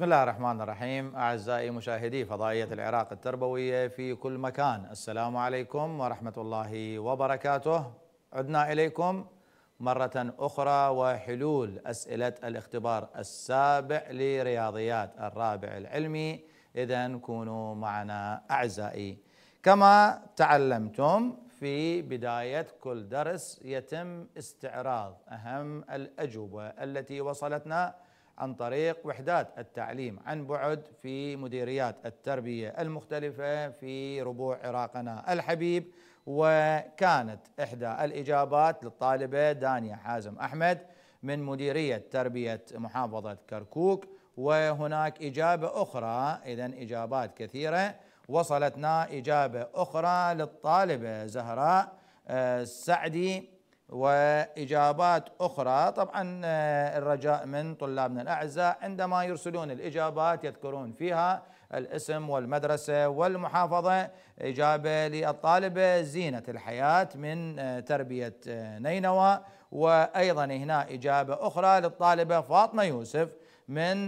بسم الله الرحمن الرحيم أعزائي مشاهدي فضائية العراق التربوية في كل مكان السلام عليكم ورحمة الله وبركاته عدنا إليكم مرة أخرى وحلول أسئلة الاختبار السابع لرياضيات الرابع العلمي إذا كونوا معنا أعزائي كما تعلمتم في بداية كل درس يتم استعراض أهم الأجوبة التي وصلتنا عن طريق وحدات التعليم عن بعد في مديريات التربيه المختلفه في ربوع عراقنا الحبيب وكانت احدى الاجابات للطالبه دانيا حازم احمد من مديريه تربيه محافظه كركوك وهناك اجابه اخرى اذا اجابات كثيره وصلتنا اجابه اخرى للطالبه زهراء السعدي آه، واجابات اخرى طبعا آه، الرجاء من طلابنا الاعزاء عندما يرسلون الاجابات يذكرون فيها الاسم والمدرسه والمحافظه اجابه للطالبه زينه الحياه من آه، تربيه آه، نينوى وايضا هنا اجابه اخرى للطالبه فاطمه يوسف من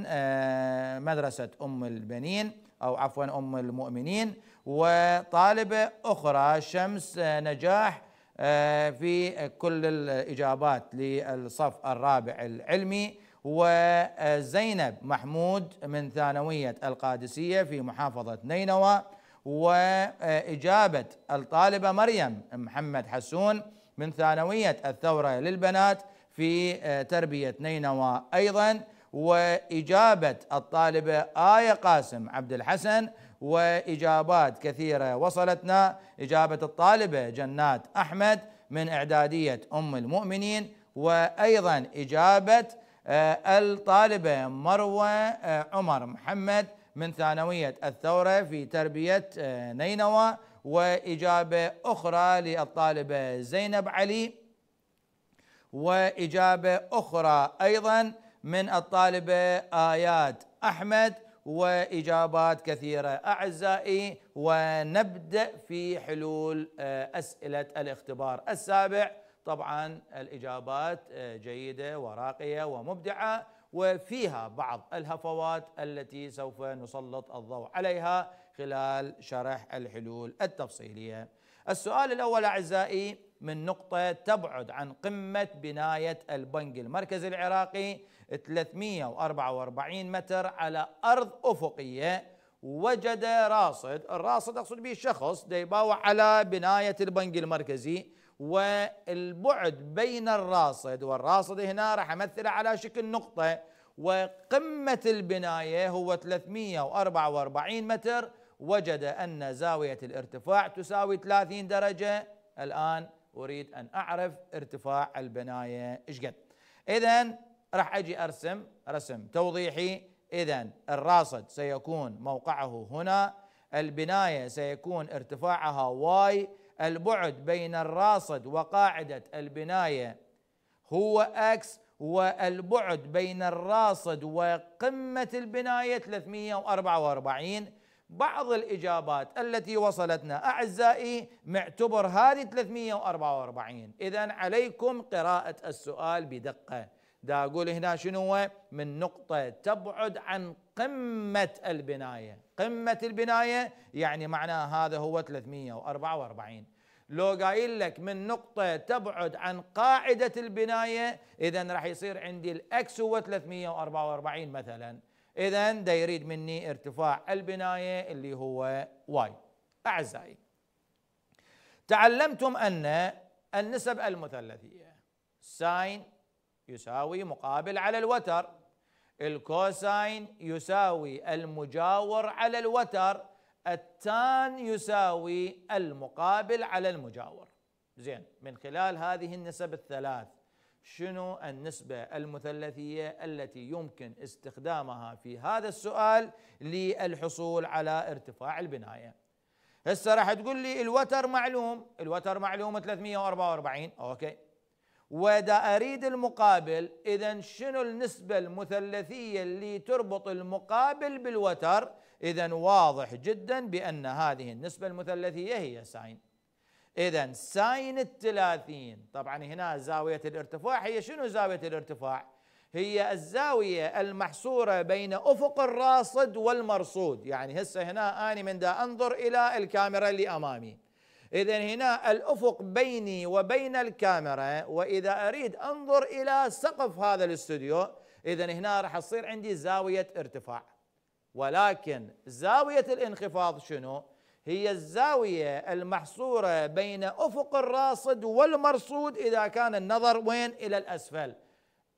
مدرسه ام البنين او عفوا ام المؤمنين وطالبه اخرى شمس نجاح آه، في كل الإجابات للصف الرابع العلمي وزينب محمود من ثانوية القادسية في محافظة نينوى وإجابة الطالبة مريم محمد حسون من ثانوية الثورة للبنات في آه، تربية نينوى أيضا وإجابة الطالبة آية قاسم عبد الحسن واجابات كثيره وصلتنا اجابه الطالبه جنات احمد من اعداديه ام المؤمنين وايضا اجابه آه، الطالبه مروه آه، عمر محمد من ثانويه الثوره في تربيه آه، نينوى واجابه اخرى للطالبه زينب علي واجابه اخرى ايضا من الطالبه ايات احمد واجابات كثيره اعزائي ونبدا في حلول آه، اسئله الاختبار السابع طبعا الاجابات آه، جيده وراقيه ومبدعه وفيها بعض الهفوات التي سوف نسلط الضوء عليها خلال شرح الحلول التفصيليه. السؤال الاول اعزائي من نقطه تبعد عن قمه بنايه البنك المركزي العراقي 344 متر على ارض افقيه وجد راصد، الراصد اقصد به شخص يباوع على بنايه البنك المركزي والبعد بين الراصد والراصد هنا راح امثله على شكل نقطه وقمة البناية هو 344 متر وجد أن زاوية الارتفاع تساوي 30 درجة الآن أريد أن أعرف ارتفاع البناية إيش قد إذا راح أجي أرسم رسم توضيحي إذا الراصد سيكون موقعه هنا البناية سيكون ارتفاعها واي البعد بين الراصد وقاعدة البناية هو اكس والبعد بين الراصد وقمة البناية 344 بعض الإجابات التي وصلتنا أعزائي معتبر هذه 344 إذا عليكم قراءة السؤال بدقة دا أقول هنا شنو من نقطة تبعد عن قمة البناية قمة البناية يعني معناه هذا هو 344 لو قايل لك من نقطة تبعد عن قاعدة البناية إذا راح يصير عندي الإكس هو 344 مثلاً اذا ده يريد مني ارتفاع البنايه اللي هو واي اعزائي تعلمتم ان النسب المثلثيه ساين يساوي مقابل على الوتر الكوساين يساوي المجاور على الوتر التان يساوي المقابل على المجاور زين من خلال هذه النسب الثلاث شنو النسبة المثلثية التي يمكن استخدامها في هذا السؤال للحصول على ارتفاع البناية هسه راح تقول لي الوتر معلوم الوتر معلوم 344 اوكي ودا اريد المقابل اذا شنو النسبة المثلثية اللي تربط المقابل بالوتر اذا واضح جدا بان هذه النسبة المثلثية هي ساين اذا ساين الثلاثين طبعا هنا زاوية الارتفاع هي شنو زاوية الارتفاع هي الزاوية المحصورة بين أفق الراصد والمرصود يعني هسه هنا أنا من دا أنظر إلى الكاميرا اللي أمامي إذا هنا الأفق بيني وبين الكاميرا وإذا أريد أنظر إلى سقف هذا الاستوديو إذا هنا راح تصير عندي زاوية ارتفاع ولكن زاوية الانخفاض شنو؟ هي الزاوية المحصورة بين أفق الراصد والمرصود إذا كان النظر وين إلى الأسفل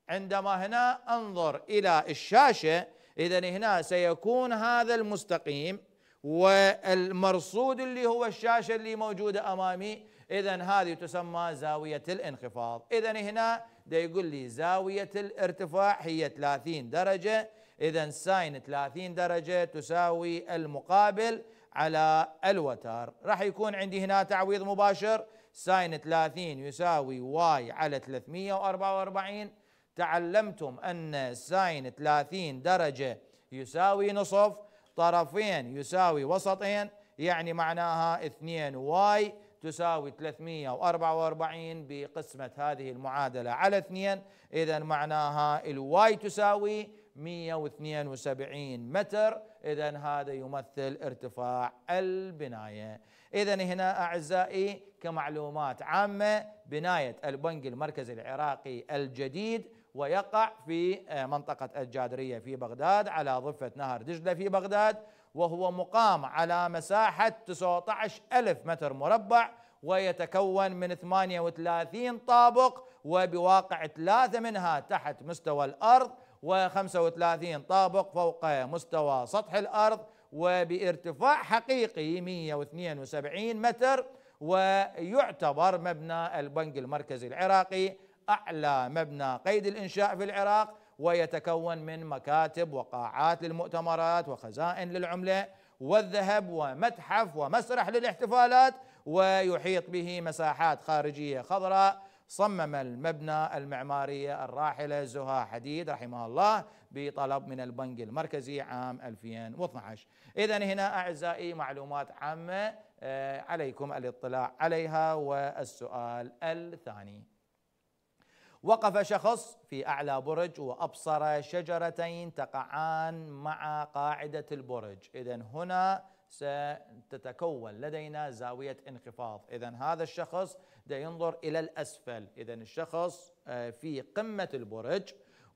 عندما هنا أنظر إلى الشاشة إذا هنا سيكون هذا المستقيم والمرصود اللي هو الشاشة اللي موجودة أمامي إذا هذه تسمى زاوية الانخفاض إذا هنا ده يقول لي زاوية الارتفاع هي 30 درجة إذا ساين 30 درجة تساوي المقابل على الوتر راح يكون عندي هنا تعويض مباشر ساين 30 يساوي واي على 344 تعلمتم أن ساين 30 درجة يساوي نصف طرفين يساوي وسطين يعني معناها 2 واي تساوي 344 بقسمة هذه المعادلة على 2 إذا معناها الواي تساوي 172 متر إذا هذا يمثل ارتفاع البناية إذا هنا أعزائي كمعلومات عامة بناية البنك المركزي العراقي الجديد ويقع في آه، منطقة الجادرية في بغداد على ضفة نهر دجلة في بغداد وهو مقام على مساحة 19 ألف متر مربع ويتكون من 38 طابق وبواقع ثلاثة منها تحت مستوى الأرض و35 طابق فوق مستوى سطح الأرض وبارتفاع حقيقي 172 متر ويعتبر مبنى البنك المركزي العراقي أعلى مبنى قيد الإنشاء في العراق ويتكون من مكاتب وقاعات للمؤتمرات وخزائن للعملة والذهب ومتحف ومسرح للاحتفالات ويحيط به مساحات خارجية خضراء صمم المبنى المعمارية الراحلة زها حديد رحمه الله بطلب من البنك المركزي عام 2012 إذا هنا أعزائي معلومات عامة آه، عليكم الاطلاع عليها والسؤال الثاني وقف شخص في أعلى برج وأبصر شجرتين تقعان مع قاعدة البرج إذا هنا ستتكون لدينا زاوية انخفاض إذا هذا الشخص ينظر إلى الأسفل إذا الشخص آه، في قمة البرج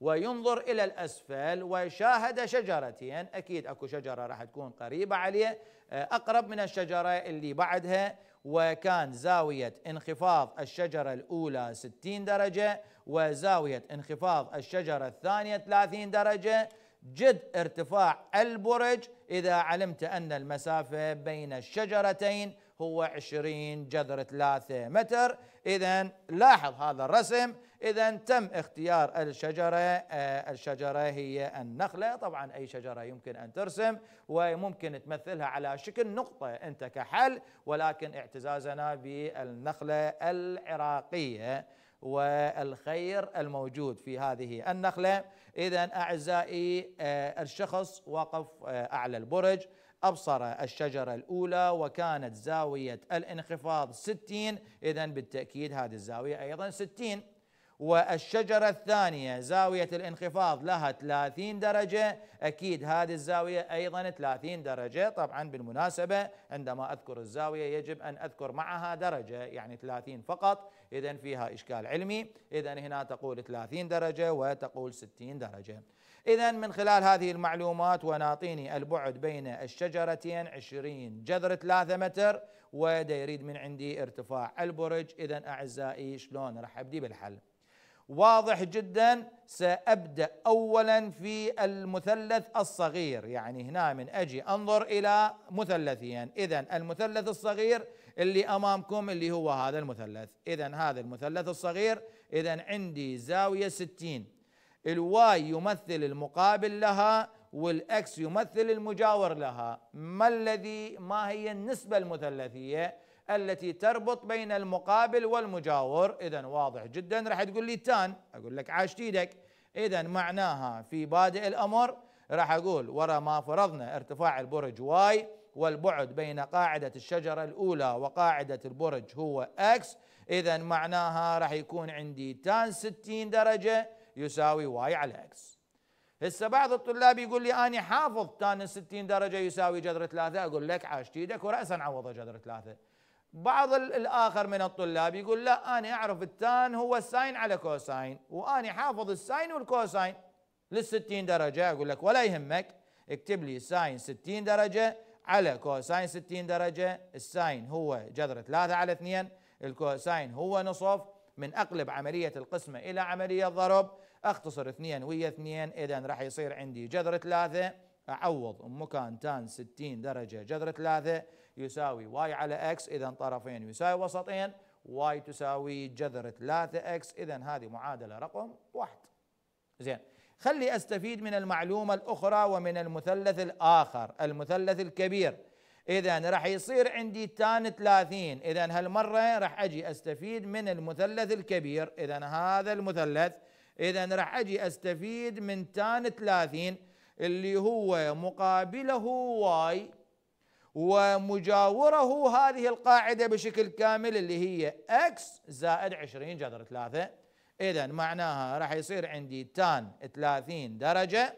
وينظر إلى الأسفل وشاهد شجرتين أكيد أكو شجرة راح تكون قريبة عليه آه، أقرب من الشجرة اللي بعدها وكان زاوية انخفاض الشجرة الأولى 60 درجة وزاوية انخفاض الشجرة الثانية 30 درجة جد ارتفاع البرج إذا علمت أن المسافة بين الشجرتين هو 20 جذر 3 متر إذا لاحظ هذا الرسم إذا تم اختيار الشجرة آه، الشجرة هي النخلة طبعا أي شجرة يمكن أن ترسم وممكن تمثلها على شكل نقطة أنت كحل ولكن اعتزازنا بالنخلة العراقية والخير الموجود في هذه النخلة إذا أعزائي آه، الشخص وقف آه، أعلى البرج أبصر الشجرة الأولى وكانت زاوية الانخفاض 60 إذا بالتأكيد هذه الزاوية أيضا 60 والشجرة الثانية زاوية الانخفاض لها 30 درجة أكيد هذه الزاوية أيضا 30 درجة طبعا بالمناسبة عندما أذكر الزاوية يجب أن أذكر معها درجة يعني 30 فقط إذا فيها إشكال علمي إذا هنا تقول 30 درجة وتقول 60 درجة إذا من خلال هذه المعلومات ونعطيني البعد بين الشجرتين 20 جذر 3 متر وده يريد من عندي ارتفاع البرج إذا أعزائي شلون راح أبدي بالحل واضح جدا سأبدأ أولا في المثلث الصغير يعني هنا من أجي أنظر إلى مثلثين إذا المثلث الصغير اللي أمامكم اللي هو هذا المثلث إذا هذا المثلث الصغير إذا عندي زاوية 60 الواي يمثل المقابل لها والأكس يمثل المجاور لها ما الذي ما هي النسبة المثلثية التي تربط بين المقابل والمجاور إذا واضح جدا راح تقول لي تان أقول لك عاشت إيدك إذا معناها في بادئ الأمر راح أقول ورا ما فرضنا ارتفاع البرج واي والبعد بين قاعدة الشجرة الأولى وقاعدة البرج هو أكس إذا معناها راح يكون عندي تان 60 درجة يساوي واي على أكس هسه بعض الطلاب يقول لي أنا حافظ تان 60 درجة يساوي جذر ثلاثة أقول لك عاشت إيدك ورأسا عوضة جذر ثلاثة بعض الآخر من الطلاب يقول لا أنا أعرف التان هو الساين على كوساين وأنا حافظ الساين والكوساين للستين درجة أقول لك ولا يهمك اكتب لي ساين ستين درجة على كوساين ستين درجة الساين هو جذر ثلاثة على اثنين الكوساين هو نصف من أقلب عملية القسمة إلى عملية ضرب أختصر اثنين ويا اثنين إذا راح يصير عندي جذر ثلاثة أعوض مكان تان ستين درجة جذر ثلاثة يساوي واي على اكس اذا طرفين يساوي وسطين واي تساوي جذر 3 اكس اذا هذه معادله رقم واحد زين خلي استفيد من المعلومه الاخرى ومن المثلث الاخر المثلث الكبير اذا راح يصير عندي تان 30 اذا هالمره راح اجي استفيد من المثلث الكبير اذا هذا المثلث اذا راح اجي استفيد من تان 30 اللي هو مقابله واي ومجاوره هذه القاعدة بشكل كامل اللي هي اكس زائد 20 جذر 3 إذا معناها راح يصير عندي تان 30 درجة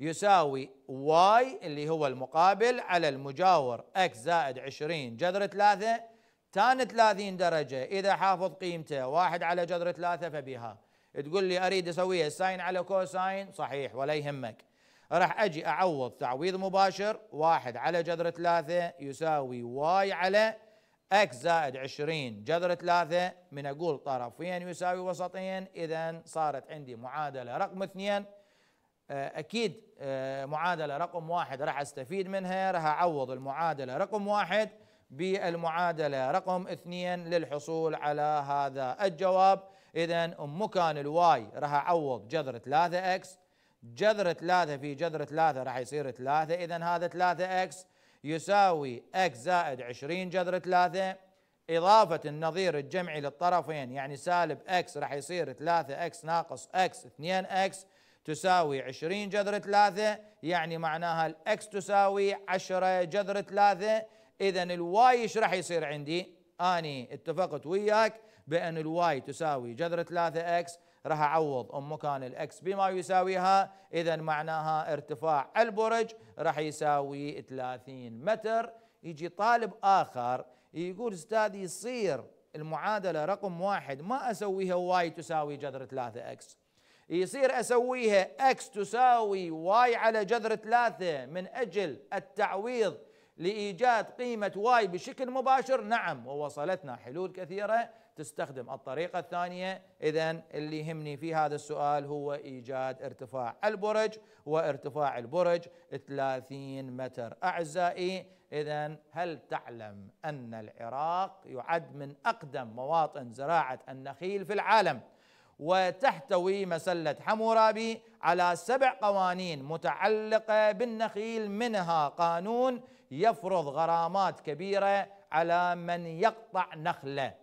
يساوي واي اللي هو المقابل على المجاور اكس زائد 20 جذر 3 تان 30 درجة إذا حافظ قيمته 1 على جذر 3 فبها تقول لي أريد أسويها ساين على كوساين صحيح ولا يهمك راح اجي اعوض تعويض مباشر واحد على جذر ثلاثة يساوي واي على اكس زائد عشرين جذر ثلاثة من اقول طرفين يساوي وسطين اذا صارت عندي معادلة رقم اثنين آه، اكيد آه، معادلة رقم واحد راح استفيد منها راح اعوض المعادلة رقم واحد بالمعادلة رقم اثنين للحصول على هذا الجواب إذا مكان الواي راح أعوض جذر ثلاثة اكس جذر ثلاثة في جذر ثلاثة راح يصير ثلاثة إذا هذا ثلاثة إكس يساوي إكس زائد عشرين جذر ثلاثة إضافة النظير الجمعي للطرفين يعني سالب إكس راح يصير ثلاثة إكس ناقص إكس اثنين إكس تساوي 20 جذر 3 يعني معناها الاكس تساوي 10 جذر 3 اذا الواي ايش راح يصير عندي؟ اني اتفقت وياك بان الواي تساوي جذر 3 اكس راح اعوض ام مكان الاكس بما يساويها اذا معناها ارتفاع البرج راح يساوي 30 متر يجي طالب اخر يقول استاذي يصير المعادله رقم واحد ما اسويها واي تساوي جذر 3 اكس يصير اسويها اكس تساوي واي على جذر 3 من اجل التعويض لإيجاد قيمة واي بشكل مباشر نعم ووصلتنا حلول كثيرة تستخدم الطريقة الثانية إذا اللي يهمني في هذا السؤال هو إيجاد ارتفاع البرج وارتفاع البرج 30 متر أعزائي إذا هل تعلم أن العراق يعد من أقدم مواطن زراعة النخيل في العالم وتحتوي مسلة حمورابي على سبع قوانين متعلقة بالنخيل منها قانون يفرض غرامات كبيرة على من يقطع نخلة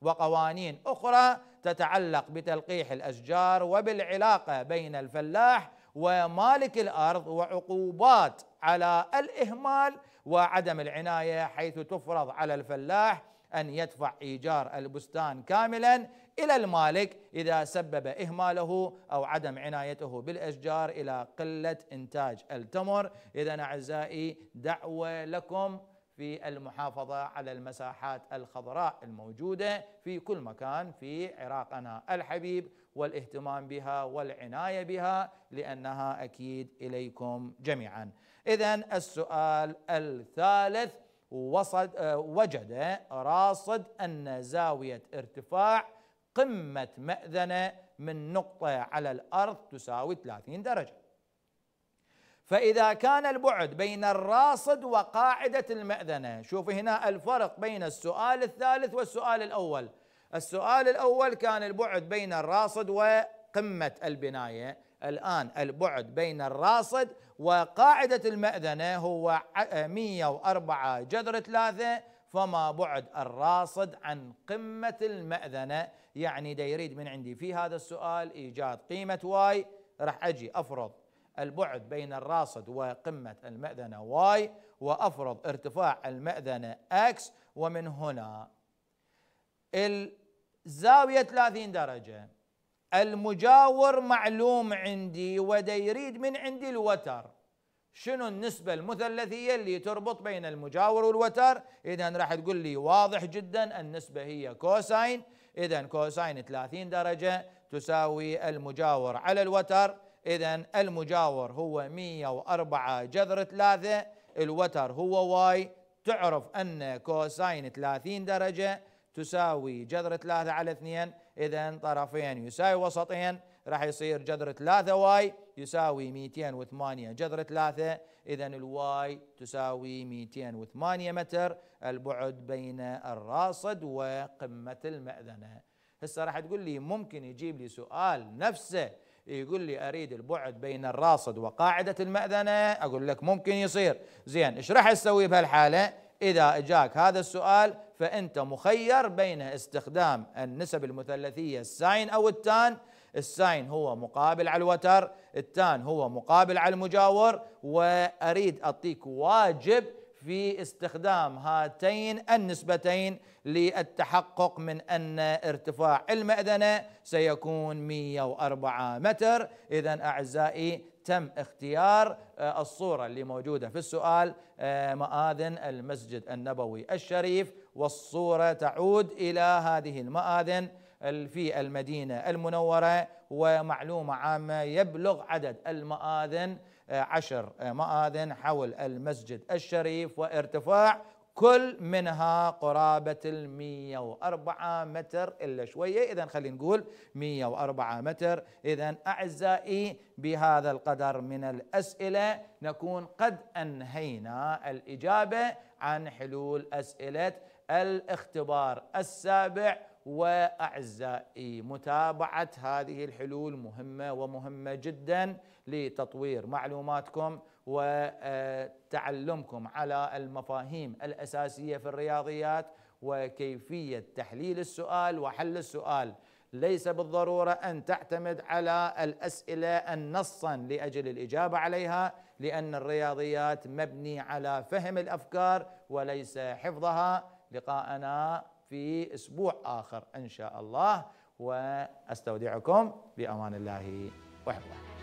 وقوانين أخرى تتعلق بتلقيح الأشجار وبالعلاقة بين الفلاح ومالك الأرض وعقوبات على الإهمال وعدم العناية حيث تفرض على الفلاح أن يدفع إيجار البستان كاملا إلى المالك إذا سبب إهماله أو عدم عنايته بالأشجار إلى قلة إنتاج التمر إذا أعزائي دعوة لكم في المحافظة على المساحات الخضراء الموجودة في كل مكان في عراقنا الحبيب والاهتمام بها والعناية بها لأنها أكيد إليكم جميعا إذا السؤال الثالث وصد آه، وجد راصد أن زاوية ارتفاع قمة مأذنة من نقطة على الأرض تساوي 30 درجة فإذا كان البعد بين الراصد وقاعدة المأذنة شوف هنا الفرق بين السؤال الثالث والسؤال الأول السؤال الأول كان البعد بين الراصد وقمة البناية الآن البعد بين الراصد وقاعدة المأذنة هو 104 جذر ثلاثة فما بعد الراصد عن قمة المأذنة يعني دا يريد من عندي في هذا السؤال ايجاد قيمه واي راح اجي افرض البعد بين الراصد وقمه المأذنه واي وافرض ارتفاع المأذنه اكس ومن هنا الزاويه 30 درجه المجاور معلوم عندي ودا يريد من عندي الوتر شنو النسبة المثلثية اللي تربط بين المجاور والوتر؟ إذا راح تقول لي واضح جدا النسبة هي كوساين إذا كوساين 30 درجة تساوي المجاور على الوتر إذا المجاور هو 104 جذر 3 الوتر هو واي تعرف أن كوساين 30 درجة تساوي جذر 3 على 2 إذا طرفين يساوي وسطين راح يصير جذر 3 واي يساوي 208 جذر 3 اذا الواي تساوي 208 متر البعد بين الراصد وقمه المأذنه هسه راح تقول لي ممكن يجيب لي سؤال نفسه يقول لي اريد البعد بين الراصد وقاعده المأذنه اقول لك ممكن يصير زين ايش راح تسوي بهالحاله اذا جاك هذا السؤال فانت مخير بين استخدام النسب المثلثيه الساين او التان الساين هو مقابل على الوتر التان هو مقابل على المجاور وأريد أعطيك واجب في استخدام هاتين النسبتين للتحقق من أن ارتفاع المأذنة سيكون 104 متر إذا أعزائي تم اختيار آه، الصورة اللي موجودة في السؤال آه، مآذن المسجد النبوي الشريف والصورة تعود إلى هذه المآذن في المدينة المنورة ومعلومة عامة يبلغ عدد المآذن آه، عشر آه، مآذن حول المسجد الشريف وارتفاع كل منها قرابة ال 104 متر إلا شوية إذا خلينا نقول 104 متر إذا أعزائي بهذا القدر من الأسئلة نكون قد أنهينا الإجابة عن حلول أسئلة الاختبار السابع واعزائي متابعه هذه الحلول مهمه ومهمه جدا لتطوير معلوماتكم وتعلمكم على المفاهيم الاساسيه في الرياضيات وكيفيه تحليل السؤال وحل السؤال ليس بالضروره ان تعتمد على الاسئله النصا لاجل الاجابه عليها لان الرياضيات مبني على فهم الافكار وليس حفظها لقاءنا في اسبوع اخر ان شاء الله واستودعكم بامان الله وحفظه